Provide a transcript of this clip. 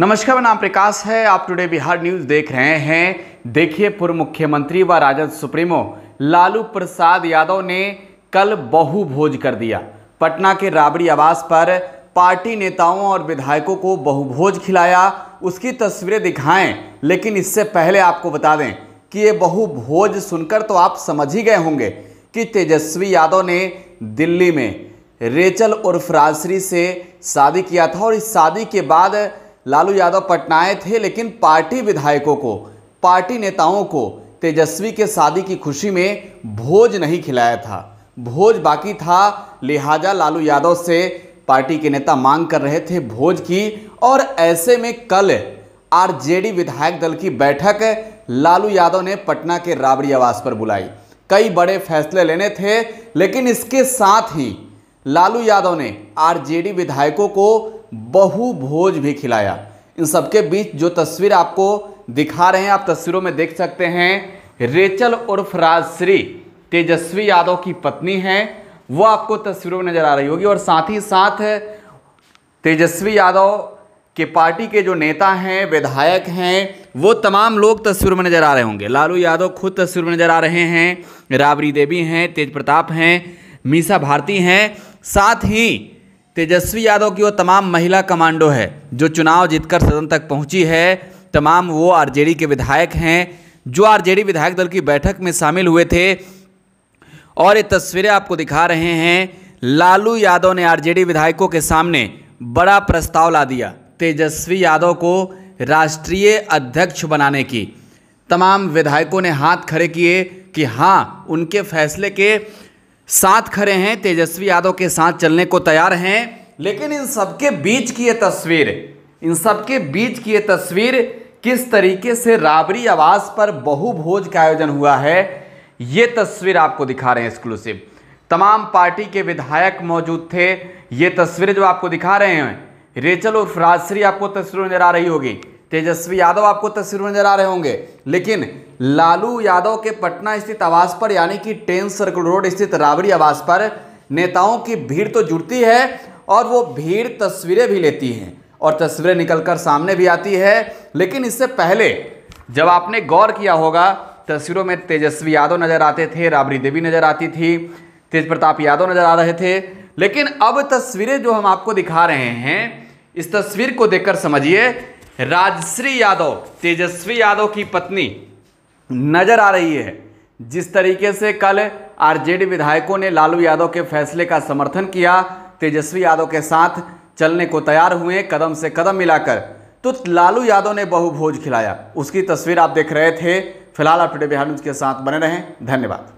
नमस्कार मेरा नाम प्रकाश है आप टुडे बिहार न्यूज देख रहे हैं देखिए पूर्व मुख्यमंत्री व राजद सुप्रीमो लालू प्रसाद यादव ने कल बहुभोज कर दिया पटना के राबड़ी आवास पर पार्टी नेताओं और विधायकों को बहुभोज खिलाया उसकी तस्वीरें दिखाएं लेकिन इससे पहले आपको बता दें कि ये बहुभोज सुनकर तो आप समझ ही गए होंगे कि तेजस्वी यादव ने दिल्ली में रेचल उर्फ राजश्री से शादी किया था और इस शादी के बाद लालू यादव पटना आए थे लेकिन पार्टी विधायकों को पार्टी नेताओं को तेजस्वी के शादी की खुशी में भोज नहीं खिलाया था भोज बाकी था लिहाजा लालू यादव से पार्टी के नेता मांग कर रहे थे भोज की और ऐसे में कल आरजेडी विधायक दल की बैठक लालू यादव ने पटना के राबड़ी आवास पर बुलाई कई बड़े फैसले लेने थे लेकिन इसके साथ ही लालू यादव ने आरजेडी विधायकों को बहु भोज भी खिलाया इन सबके बीच जो तस्वीर आपको दिखा रहे हैं आप तस्वीरों में देख सकते हैं रेचल उर्फ राजश्री तेजस्वी यादव की पत्नी हैं वो आपको तस्वीरों में नज़र आ रही होगी और साथ ही साथ तेजस्वी यादव के पार्टी के जो नेता हैं विधायक हैं वो तमाम लोग तस्वीरों में नज़र आ रहे होंगे लालू यादव खुद तस्वीर में नज़र आ रहे हैं राबड़ी देवी हैं तेज प्रताप हैं मीसा भारती हैं साथ ही तेजस्वी यादव की वो तमाम महिला कमांडो है जो चुनाव जीतकर सदन तक पहुंची है तमाम वो आरजेडी के विधायक हैं जो आरजेडी विधायक दल की बैठक में शामिल हुए थे और ये तस्वीरें आपको दिखा रहे हैं लालू यादव ने आरजेडी विधायकों के सामने बड़ा प्रस्ताव ला दिया तेजस्वी यादव को राष्ट्रीय अध्यक्ष बनाने की तमाम विधायकों ने हाथ खड़े किए कि हाँ उनके फैसले के साथ खड़े हैं तेजस्वी यादव के साथ चलने को तैयार हैं लेकिन इन सबके बीच की ये तस्वीर इन सबके बीच की ये तस्वीर किस तरीके से राबरी आवास पर बहुभोज का आयोजन हुआ है ये तस्वीर आपको दिखा रहे हैं एक्सक्लूसिव तमाम पार्टी के विधायक मौजूद थे ये तस्वीरें जो आपको दिखा रहे हैं रेचल और फ्राजश्री आपको तस्वीरों नजर आ रही होगी तेजस्वी यादव आपको तस्वीर में नजर आ रहे होंगे लेकिन लालू यादव के पटना स्थित आवास पर यानी कि टेन सर्कल रोड स्थित राबड़ी आवास पर नेताओं की भीड़ तो जुड़ती है और वो भीड़ तस्वीरें भी लेती हैं और तस्वीरें निकलकर सामने भी आती है लेकिन इससे पहले जब आपने गौर किया होगा तस्वीरों में तेजस्वी यादव नज़र आते थे राबड़ी देवी नज़र आती थी तेज प्रताप यादव नज़र आ रहे थे लेकिन अब तस्वीरें जो हम आपको दिखा रहे हैं इस तस्वीर को देखकर समझिए राजश्री यादव तेजस्वी यादव की पत्नी नजर आ रही है जिस तरीके से कल आरजेडी विधायकों ने लालू यादव के फैसले का समर्थन किया तेजस्वी यादव के साथ चलने को तैयार हुए कदम से कदम मिलाकर तो लालू यादव ने बहुभोज खिलाया उसकी तस्वीर आप देख रहे थे फिलहाल आप टुडे बिहार न्यूज के साथ बने रहें धन्यवाद